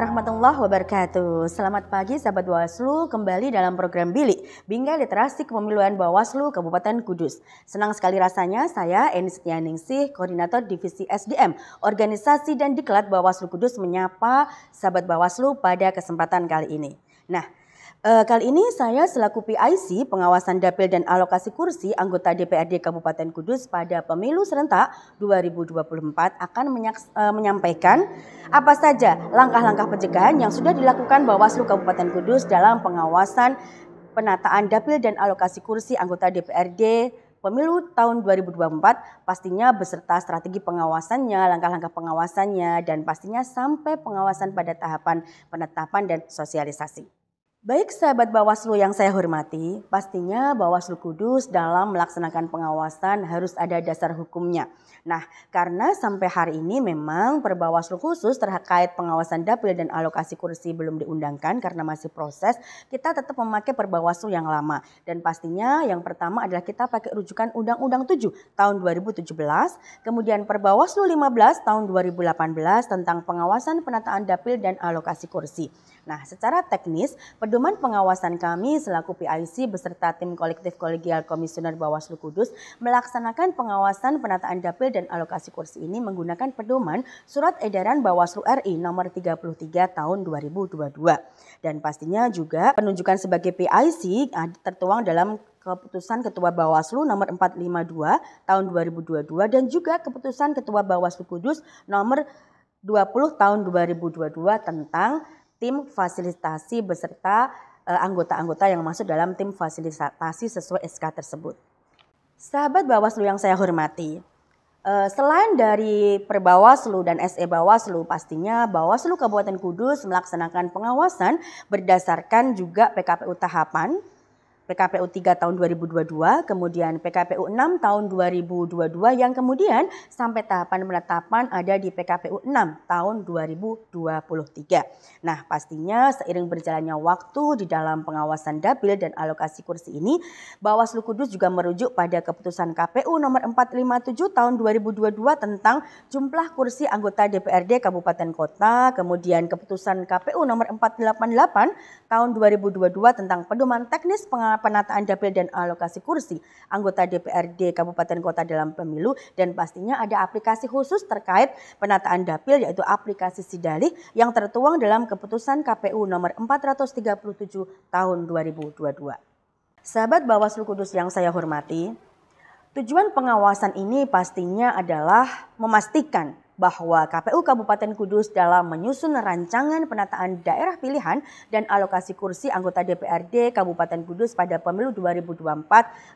warahmatullahi wabarakatuh. Selamat pagi sahabat Bawaslu, kembali dalam program Bilik Bingkai Literasi Kepemiluan Bawaslu Kabupaten Kudus. Senang sekali rasanya saya Eni Setianingsih, Koordinator Divisi SDM, Organisasi dan Diklat Bawaslu Kudus menyapa sahabat Bawaslu pada kesempatan kali ini. Nah, Uh, kali ini saya selaku PIC pengawasan dapil dan alokasi kursi anggota DPRD Kabupaten Kudus pada pemilu serentak 2024 akan menyaks, uh, menyampaikan apa saja langkah-langkah pencegahan yang sudah dilakukan Bawaslu Kabupaten Kudus dalam pengawasan penataan dapil dan alokasi kursi anggota DPRD pemilu tahun 2024 pastinya beserta strategi pengawasannya, langkah-langkah pengawasannya dan pastinya sampai pengawasan pada tahapan penetapan dan sosialisasi. Baik sahabat Bawaslu yang saya hormati, pastinya Bawaslu Kudus dalam melaksanakan pengawasan harus ada dasar hukumnya. Nah, karena sampai hari ini memang perbawaslu khusus terkait pengawasan dapil dan alokasi kursi belum diundangkan karena masih proses, kita tetap memakai perbawaslu yang lama. Dan pastinya yang pertama adalah kita pakai rujukan Undang-Undang 7 tahun 2017, kemudian perbawaslu 15 tahun 2018 tentang pengawasan penataan dapil dan alokasi kursi. Nah, secara teknis, Pedoman pengawasan kami selaku PIC beserta tim kolektif kolegial Komisioner Bawaslu Kudus melaksanakan pengawasan penataan dapil dan alokasi kursi ini menggunakan pedoman Surat Edaran Bawaslu RI nomor 33 tahun 2022. Dan pastinya juga penunjukan sebagai PIC tertuang dalam keputusan Ketua Bawaslu nomor 452 tahun 2022 dan juga keputusan Ketua Bawaslu Kudus nomor 20 tahun 2022 tentang tim fasilitasi beserta eh, anggota-anggota yang masuk dalam tim fasilitasi sesuai SK tersebut. Sahabat Bawaslu yang saya hormati, eh, selain dari Perbawaslu dan SE Bawaslu, pastinya Bawaslu Kabupaten Kudus melaksanakan pengawasan berdasarkan juga PKPU tahapan PKPU 3 tahun 2022, kemudian PKPU 6 tahun 2022 yang kemudian sampai tahapan penetapan ada di PKPU 6 tahun 2023. Nah, pastinya seiring berjalannya waktu di dalam pengawasan dapil dan alokasi kursi ini, Bawaslu Kudus juga merujuk pada keputusan KPU nomor 457 tahun 2022 tentang jumlah kursi anggota DPRD kabupaten kota, kemudian keputusan KPU nomor 488 tahun 2022 tentang pedoman teknis pengawasan penataan dapil dan alokasi kursi anggota DPRD Kabupaten Kota dalam pemilu dan pastinya ada aplikasi khusus terkait penataan dapil yaitu aplikasi sidali yang tertuang dalam keputusan KPU nomor 437 tahun 2022. Sahabat Bawaslu Kudus yang saya hormati, tujuan pengawasan ini pastinya adalah memastikan bahwa KPU Kabupaten Kudus dalam menyusun rancangan penataan daerah pilihan dan alokasi kursi anggota DPRD Kabupaten Kudus pada pemilu 2024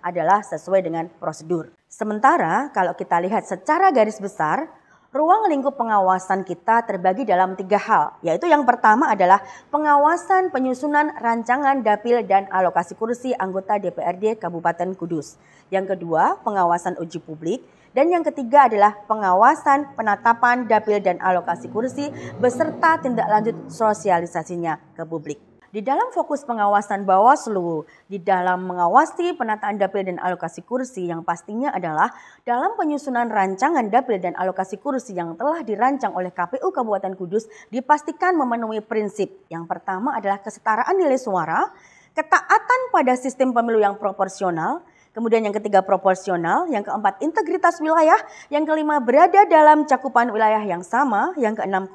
adalah sesuai dengan prosedur. Sementara kalau kita lihat secara garis besar, ruang lingkup pengawasan kita terbagi dalam tiga hal, yaitu yang pertama adalah pengawasan penyusunan rancangan dapil dan alokasi kursi anggota DPRD Kabupaten Kudus. Yang kedua, pengawasan uji publik. Dan yang ketiga adalah pengawasan, penatapan, dapil, dan alokasi kursi beserta tindak lanjut sosialisasinya ke publik. Di dalam fokus pengawasan Bawaslu, di dalam mengawasi penataan dapil dan alokasi kursi yang pastinya adalah dalam penyusunan rancangan dapil dan alokasi kursi yang telah dirancang oleh KPU Kabupaten Kudus dipastikan memenuhi prinsip. Yang pertama adalah kesetaraan nilai suara, ketaatan pada sistem pemilu yang proporsional, Kemudian yang ketiga proporsional, yang keempat integritas wilayah, yang kelima berada dalam cakupan wilayah yang sama, yang keenam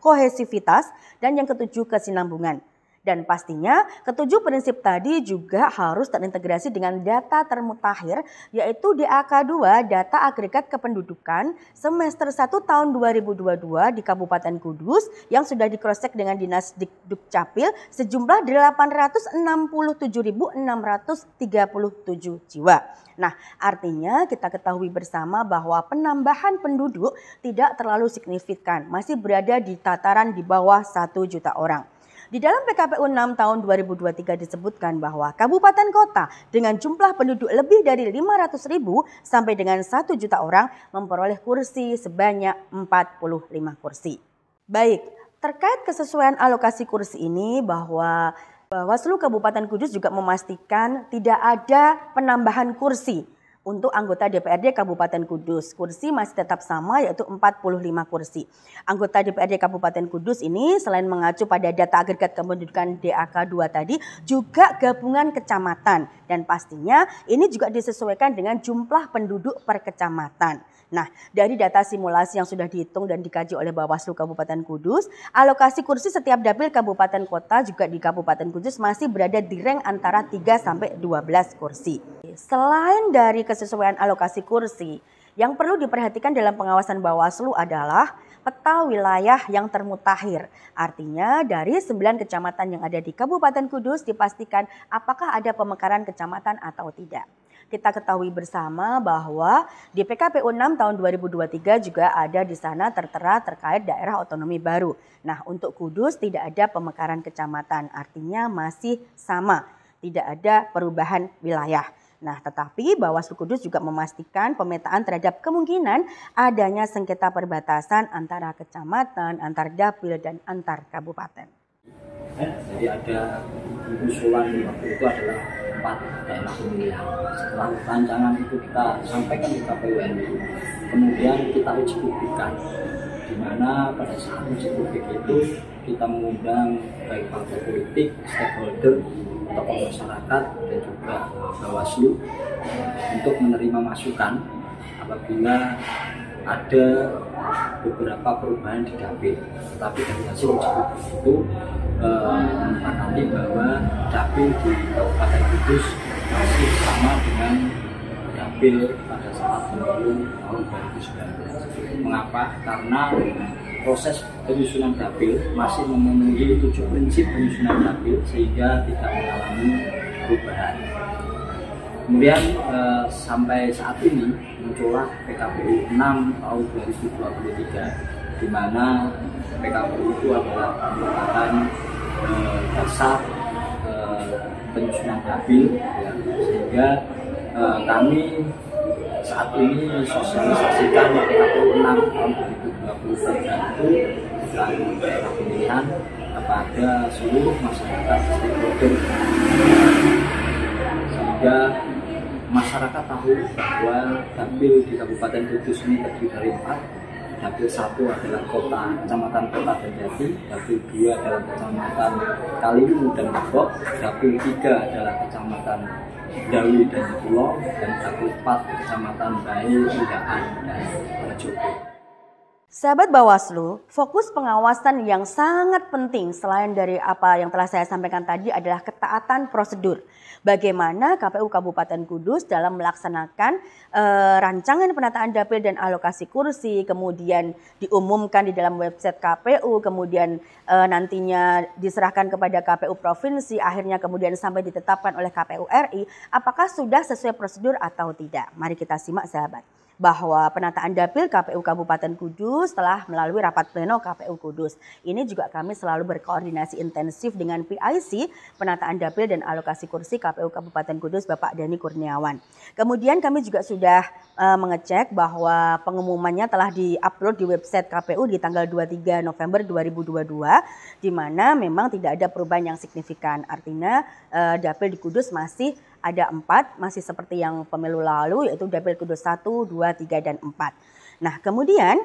kohesivitas, dan yang ketujuh kesinambungan. Dan pastinya ketujuh prinsip tadi juga harus terintegrasi dengan data termutakhir yaitu DAK2 data agregat kependudukan semester 1 tahun 2022 di Kabupaten Kudus yang sudah dikrosek dengan Dinas Dukcapil sejumlah 867.637 jiwa. Nah, artinya kita ketahui bersama bahwa penambahan penduduk tidak terlalu signifikan, masih berada di tataran di bawah 1 juta orang. Di dalam PKPU 6 tahun 2023 disebutkan bahwa kabupaten kota dengan jumlah penduduk lebih dari 500 ribu sampai dengan 1 juta orang memperoleh kursi sebanyak 45 kursi. Baik, terkait kesesuaian alokasi kursi ini bahwa Bawaslu eh, Kabupaten Kudus juga memastikan tidak ada penambahan kursi untuk anggota DPRD Kabupaten Kudus. Kursi masih tetap sama yaitu 45 kursi. Anggota DPRD Kabupaten Kudus ini selain mengacu pada data agregat kependudukan DAK 2 tadi juga gabungan kecamatan dan pastinya ini juga disesuaikan dengan jumlah penduduk per kecamatan. Nah, dari data simulasi yang sudah dihitung dan dikaji oleh Bawaslu Kabupaten Kudus, alokasi kursi setiap dapil kabupaten kota juga di Kabupaten Kudus masih berada di rank antara 3 sampai 12 kursi. Selain dari kesesuaian alokasi kursi, yang perlu diperhatikan dalam pengawasan Bawaslu adalah peta wilayah yang termutahir. Artinya dari 9 kecamatan yang ada di Kabupaten Kudus dipastikan apakah ada pemekaran kecamatan atau tidak kita ketahui bersama bahwa di PKPU 6 tahun 2023 juga ada di sana tertera terkait daerah otonomi baru. Nah, untuk Kudus tidak ada pemekaran kecamatan, artinya masih sama, tidak ada perubahan wilayah. Nah, tetapi Bawaslu Kudus juga memastikan pemetaan terhadap kemungkinan adanya sengketa perbatasan antara kecamatan, antar dapil, dan antar kabupaten. Eh, jadi ada usulan waktu itu adalah empat daerah pemilihan. Setelah rancangan itu kita sampaikan di KPU kemudian kita uji publikkan di mana pada saat uji publik itu kita mengundang baik partai politik, stakeholder, tokoh masyarakat dan juga bawaslu untuk menerima masukan apabila ada beberapa perubahan di dapil tetapi dari hasil uji itu eh, mendapati uh, bahwa dapil di Kabupaten Kudus masih sama dengan dapil pada saat pemilu tahun 2019 mengapa? karena proses penyusunan dapil masih memenuhi tujuh prinsip penyusunan dapil sehingga tidak mengalami perubahan Kemudian eh, sampai saat ini muncullah PKPU 6 tahun 2023 di mana PKPU itu adalah merupakan eh, dasar eh, penyusunan kabin ya, sehingga eh, kami saat ini sosialisasikan PKPU 6 tahun 2023 itu dan pemilihan kepada seluruh masyarakat stakeholder sehingga masyarakat tahu bahwa Dapil di Kabupaten Kudus ini terdiri dari empat. Dapil satu adalah kota kecamatan Kota Bendati, Dapil dua adalah kecamatan Kaliwungu dan Bogor, Dapil tiga adalah kecamatan Dawi dan Pulau, dan Dapil empat kecamatan Bayi, Indaan, dan Joko. Sahabat Bawaslu, fokus pengawasan yang sangat penting selain dari apa yang telah saya sampaikan tadi adalah ketaatan prosedur. Bagaimana KPU Kabupaten Kudus dalam melaksanakan e, rancangan penataan dapil dan alokasi kursi, kemudian diumumkan di dalam website KPU, kemudian e, nantinya diserahkan kepada KPU provinsi, akhirnya kemudian sampai ditetapkan oleh KPU RI, apakah sudah sesuai prosedur atau tidak? Mari kita simak sahabat bahwa penataan dapil KPU Kabupaten Kudus telah melalui rapat pleno KPU Kudus. Ini juga kami selalu berkoordinasi intensif dengan PIC penataan dapil dan alokasi kursi KPU Kabupaten Kudus Bapak Dani Kurniawan. Kemudian kami juga sudah eh, mengecek bahwa pengumumannya telah diupload di website KPU di tanggal 23 November 2022 di mana memang tidak ada perubahan yang signifikan. Artinya eh, dapil di Kudus masih ada empat, masih seperti yang pemilu lalu, yaitu Dapil Kudus 1, 2, 3, dan 4. Nah, kemudian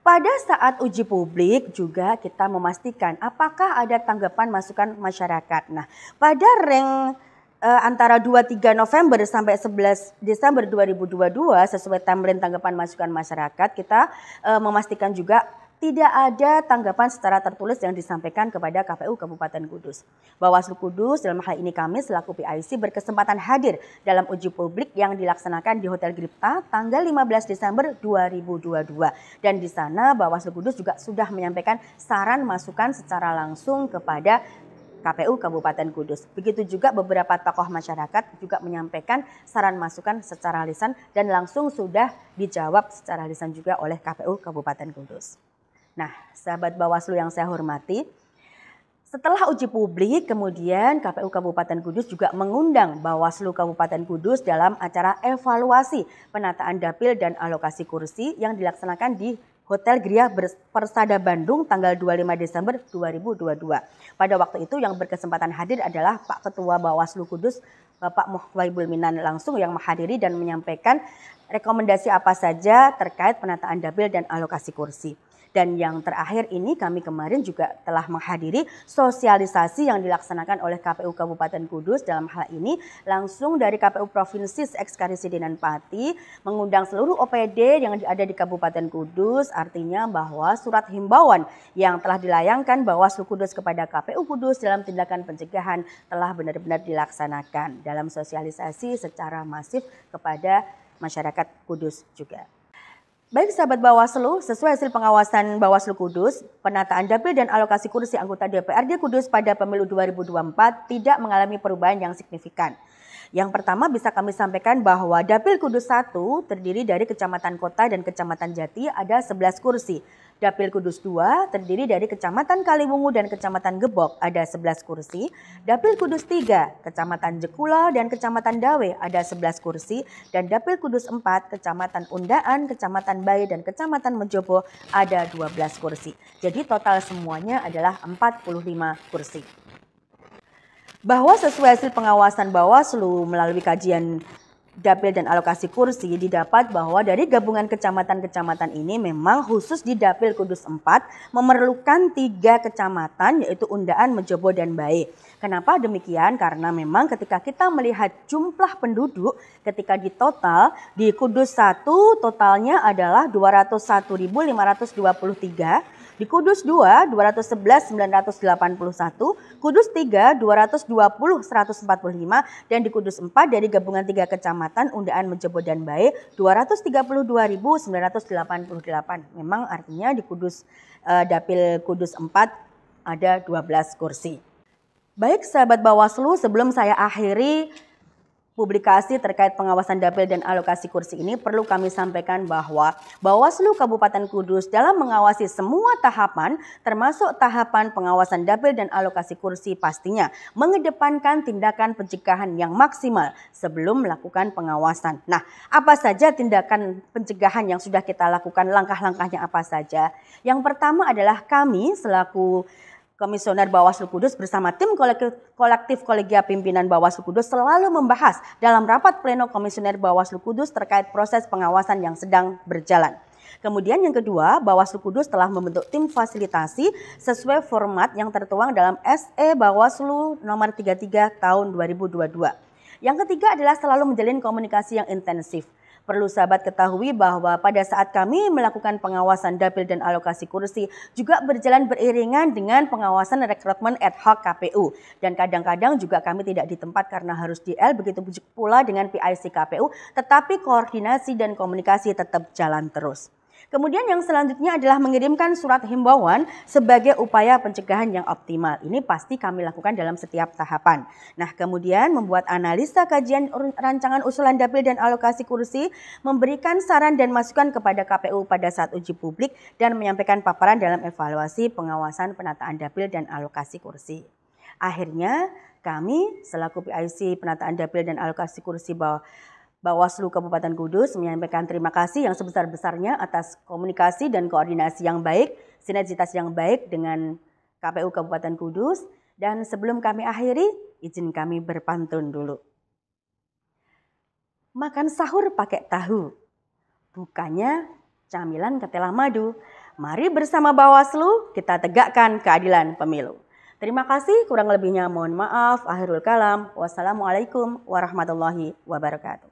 pada saat uji publik juga kita memastikan apakah ada tanggapan masukan masyarakat. Nah, pada reng eh, antara 23 November sampai 11 Desember 2022 sesuai timeline tanggapan masukan masyarakat, kita eh, memastikan juga tidak ada tanggapan secara tertulis yang disampaikan kepada KPU Kabupaten Kudus. Bawaslu Kudus dalam hal ini kami selaku PIC berkesempatan hadir dalam uji publik yang dilaksanakan di Hotel Gripta tanggal 15 Desember 2022. Dan di sana Bawaslu Kudus juga sudah menyampaikan saran masukan secara langsung kepada KPU Kabupaten Kudus. Begitu juga beberapa tokoh masyarakat juga menyampaikan saran masukan secara lisan dan langsung sudah dijawab secara lisan juga oleh KPU Kabupaten Kudus. Nah, sahabat Bawaslu yang saya hormati, setelah uji publik, kemudian KPU Kabupaten Kudus juga mengundang Bawaslu Kabupaten Kudus dalam acara evaluasi penataan dapil dan alokasi kursi yang dilaksanakan di Hotel Gria Persada Bandung tanggal 25 Desember 2022. Pada waktu itu yang berkesempatan hadir adalah Pak Ketua Bawaslu Kudus Bapak Muhwaibul Minan langsung yang menghadiri dan menyampaikan rekomendasi apa saja terkait penataan dapil dan alokasi kursi. Dan yang terakhir ini kami kemarin juga telah menghadiri sosialisasi yang dilaksanakan oleh KPU Kabupaten Kudus dalam hal ini langsung dari KPU Provinsi Ekskarisi Sidinan Pati mengundang seluruh OPD yang ada di Kabupaten Kudus artinya bahwa surat himbauan yang telah dilayangkan Bawaslu Kudus kepada KPU Kudus dalam tindakan pencegahan telah benar-benar dilaksanakan dalam sosialisasi secara masif kepada masyarakat Kudus juga. Baik sahabat Bawaslu, sesuai hasil pengawasan Bawaslu Kudus, penataan dapil dan alokasi kursi anggota DPRD Kudus pada pemilu 2024 tidak mengalami perubahan yang signifikan. Yang pertama bisa kami sampaikan bahwa Dapil Kudus 1 terdiri dari Kecamatan Kota dan Kecamatan Jati ada 11 kursi. Dapil Kudus 2 terdiri dari Kecamatan Kaliwungu dan Kecamatan Gebok ada 11 kursi. Dapil Kudus 3, Kecamatan jekula dan Kecamatan Dawe ada 11 kursi. Dan Dapil Kudus 4, Kecamatan Undaan, Kecamatan Bayi dan Kecamatan Mejobo ada 12 kursi. Jadi total semuanya adalah 45 kursi bahwa sesuai hasil pengawasan Bawaslu melalui kajian dapil dan alokasi kursi didapat bahwa dari gabungan kecamatan-kecamatan ini memang khusus di dapil Kudus 4 memerlukan tiga kecamatan yaitu Undaan, Mejobo dan Baik. Kenapa demikian? Karena memang ketika kita melihat jumlah penduduk ketika di total di Kudus 1 totalnya adalah 201.523 di Kudus 2 211 981, Kudus 3 220 145 dan di Kudus 4 dari gabungan tiga kecamatan Undaan Menjebo dan Bae 232.988. Memang artinya di Kudus eh, Dapil Kudus 4 ada 12 kursi. Baik sahabat Bawaslu, sebelum saya akhiri publikasi terkait pengawasan dapil dan alokasi kursi ini perlu kami sampaikan bahwa Bawaslu Kabupaten Kudus dalam mengawasi semua tahapan termasuk tahapan pengawasan dapil dan alokasi kursi pastinya mengedepankan tindakan pencegahan yang maksimal sebelum melakukan pengawasan. Nah, apa saja tindakan pencegahan yang sudah kita lakukan, langkah-langkahnya apa saja? Yang pertama adalah kami selaku Komisioner Bawaslu Kudus bersama tim kolektif kolegia pimpinan Bawaslu Kudus selalu membahas dalam rapat pleno Komisioner Bawaslu Kudus terkait proses pengawasan yang sedang berjalan. Kemudian yang kedua, Bawaslu Kudus telah membentuk tim fasilitasi sesuai format yang tertuang dalam SE Bawaslu nomor 33 tahun 2022. Yang ketiga adalah selalu menjalin komunikasi yang intensif. Perlu sahabat ketahui bahwa pada saat kami melakukan pengawasan dapil dan alokasi kursi juga berjalan beriringan dengan pengawasan rekrutmen ad hoc KPU. Dan kadang-kadang juga kami tidak di tempat karena harus DL, begitu pula dengan PIC KPU, tetapi koordinasi dan komunikasi tetap jalan terus. Kemudian yang selanjutnya adalah mengirimkan surat himbauan sebagai upaya pencegahan yang optimal. Ini pasti kami lakukan dalam setiap tahapan. Nah, kemudian membuat analisa kajian rancangan usulan dapil dan alokasi kursi, memberikan saran dan masukan kepada KPU pada saat uji publik dan menyampaikan paparan dalam evaluasi pengawasan penataan dapil dan alokasi kursi. Akhirnya, kami selaku PIC penataan dapil dan alokasi kursi bahwa Bawaslu Kabupaten Kudus menyampaikan terima kasih yang sebesar-besarnya atas komunikasi dan koordinasi yang baik, sinergitas yang baik dengan KPU Kabupaten Kudus. Dan sebelum kami akhiri, izin kami berpantun dulu. Makan sahur pakai tahu, bukannya camilan ketela madu. Mari bersama Bawaslu kita tegakkan keadilan pemilu. Terima kasih, kurang lebihnya mohon maaf. Akhirul kalam. Wassalamualaikum warahmatullahi wabarakatuh.